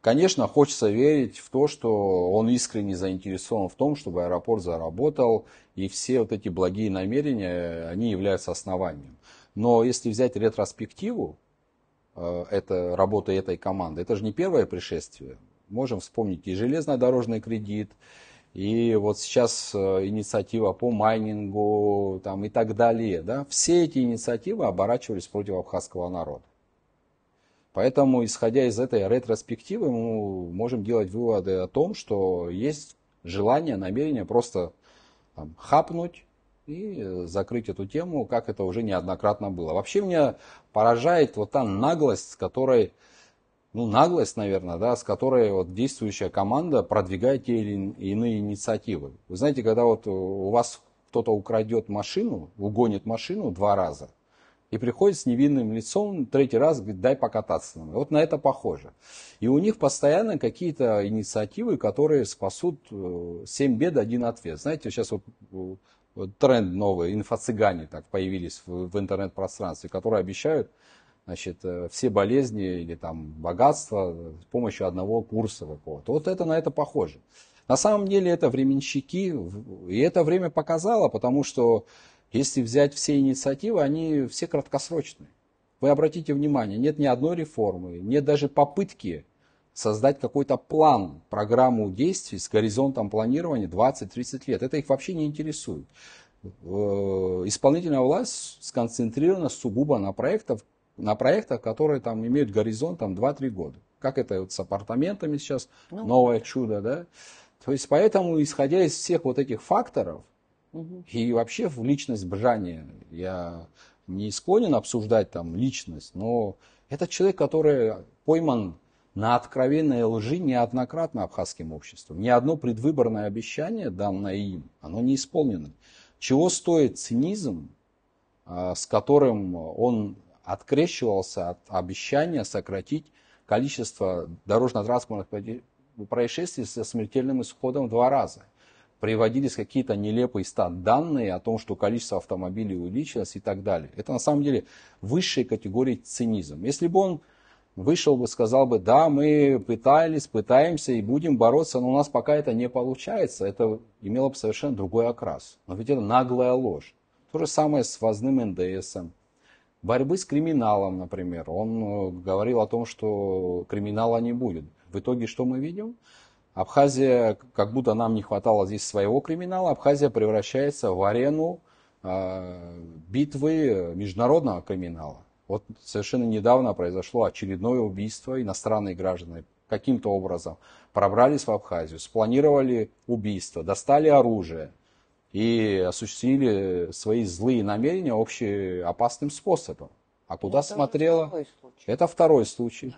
Конечно, хочется верить в то, что он искренне заинтересован в том, чтобы аэропорт заработал, и все вот эти благие намерения, они являются основанием. Но если взять ретроспективу, э, это работы этой команды, это же не первое пришествие. Можем вспомнить и железнодорожный кредит, и вот сейчас э, инициатива по майнингу там, и так далее. Да? Все эти инициативы оборачивались против абхазского народа. Поэтому, исходя из этой ретроспективы, мы можем делать выводы о том, что есть желание, намерение просто там, хапнуть и э, закрыть эту тему, как это уже неоднократно было. Вообще меня поражает вот та наглость, с которой, ну наглость, наверное, да, с которой вот действующая команда продвигает те или иные инициативы. Вы знаете, когда вот у вас кто-то украдет машину, угонит машину два раза – и приходит с невинным лицом, третий раз говорит, дай покататься на мной. Вот на это похоже. И у них постоянно какие-то инициативы, которые спасут э, семь бед, один ответ. Знаете, сейчас вот э, тренд новый, инфо-цыгане так появились в, в интернет-пространстве, которые обещают значит, э, все болезни или там богатство с помощью одного курса какого-то. Вот это на это похоже. На самом деле это временщики, и это время показало, потому что если взять все инициативы, они все краткосрочные. Вы обратите внимание, нет ни одной реформы, нет даже попытки создать какой-то план, программу действий с горизонтом планирования 20-30 лет. Это их вообще не интересует. Э, исполнительная власть сконцентрирована сугубо на проектах, на проектах, которые там имеют горизонт там, 2-3 года. Как это вот с апартаментами сейчас, ну, новое чудо, да? То есть поэтому, исходя из всех вот этих факторов, Угу. И вообще в личность Бжани я не склонен обсуждать там личность, но это человек, который пойман на откровенной лжи неоднократно абхазским обществом. Ни одно предвыборное обещание, данное им, оно не исполнено. Чего стоит цинизм, а, с которым он открещивался от обещания сократить количество дорожно-транспортных происшествий со смертельным исходом в два раза – приводились какие-то нелепые стат данные о том, что количество автомобилей увеличилось и так далее. Это на самом деле высшая категория цинизм. Если бы он вышел бы, сказал бы, да, мы пытались, пытаемся и будем бороться, но у нас пока это не получается, это имело бы совершенно другой окрас. Но ведь это наглая ложь. То же самое с возным НДС Борьбы с криминалом, например. Он э, говорил о том, что криминала не будет. В итоге что мы видим? Абхазия, как будто нам не хватало здесь своего криминала, Абхазия превращается в арену э, битвы международного криминала. Вот совершенно недавно произошло очередное убийство. Иностранные граждане каким-то образом пробрались в Абхазию, спланировали убийство, достали оружие и осуществили свои злые намерения общеопасным способом. А куда Это смотрела? Второй Это второй случай.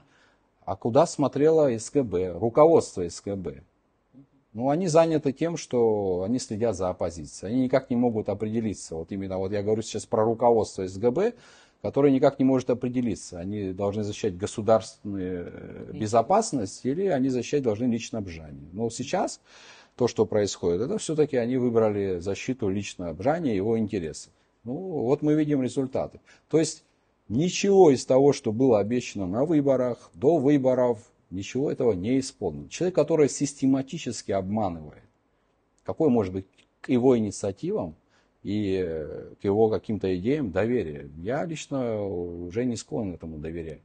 А куда смотрело СКБ, руководство СКБ? Ну, они заняты тем, что они следят за оппозицией. Они никак не могут определиться. Вот именно, вот я говорю сейчас про руководство СГБ, которое никак не может определиться. Они должны защищать государственную э, безопасность или они защищать должны личное обжание. Но сейчас то, что происходит, это все-таки они выбрали защиту личного обжания его интересов. Ну, вот мы видим результаты. То есть Ничего из того, что было обещано на выборах, до выборов, ничего этого не исполнено. Человек, который систематически обманывает, какой может быть к его инициативам и э, к его каким-то идеям доверие? Я лично уже не склонен этому доверять.